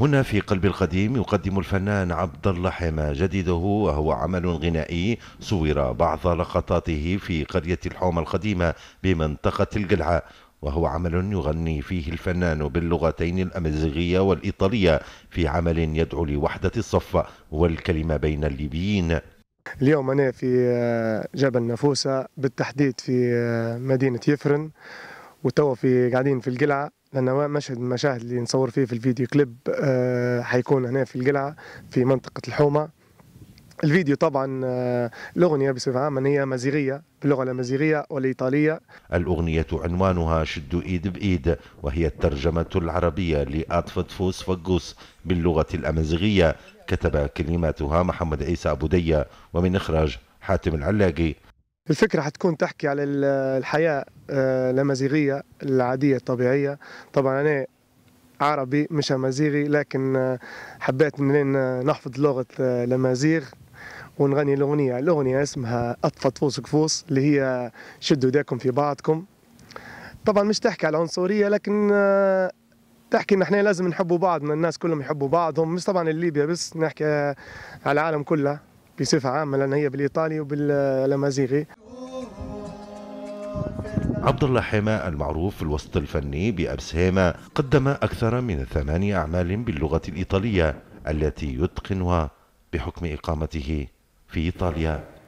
هنا في قلب القديم يقدم الفنان عبد الله حما جديده وهو عمل غنائي صور بعض لقطاته في قرية الحومة القديمة بمنطقة القلعة وهو عمل يغني فيه الفنان باللغتين الأمازيغية والإيطالية في عمل يدعو لوحدة الصف والكلمة بين الليبيين اليوم أنا في آه، جبل نافوسة بالتحديد في آه، مدينة يفرن وتوا في قاعدين في القلعة لأن مشهد من المشاهد اللي نصور فيه في الفيديو كليب آه، حيكون هنا في القلعة في منطقة الحومة الفيديو طبعا آه، الأغنية بصفة عامة هي مزيغية باللغة الأمازيغية والإيطالية الأغنية عنوانها شد إيد بإيد وهي الترجمة العربية لأطفت فوس فقوس باللغة الأمازيغية كتب كلماتها محمد عيسى أبو دية ومن إخراج حاتم العلاقي الفكرة حتكون تحكي على الحياة الامازيغيه آه، العاديه الطبيعيه طبعا انا عربي مش امازيغي لكن آه، حبيت منين نحفظ لغه الامازيغ آه، ونغني الاغنيه الاغنيه اسمها اطفت فوس كفوس اللي هي شدوا داكم في بعضكم طبعا مش تحكي على العنصريه لكن تحكي ان احنا لازم نحبوا بعضنا الناس كلهم يحبوا بعضهم مش طبعا الليبيا بس نحكي على العالم كله بصفه عامه لان هي بالايطالي وبالامازيغي عبد الله حما المعروف في الوسط الفني بأبس هيما قدم أكثر من ثماني أعمال باللغة الإيطالية التي يتقنها بحكم إقامته في إيطاليا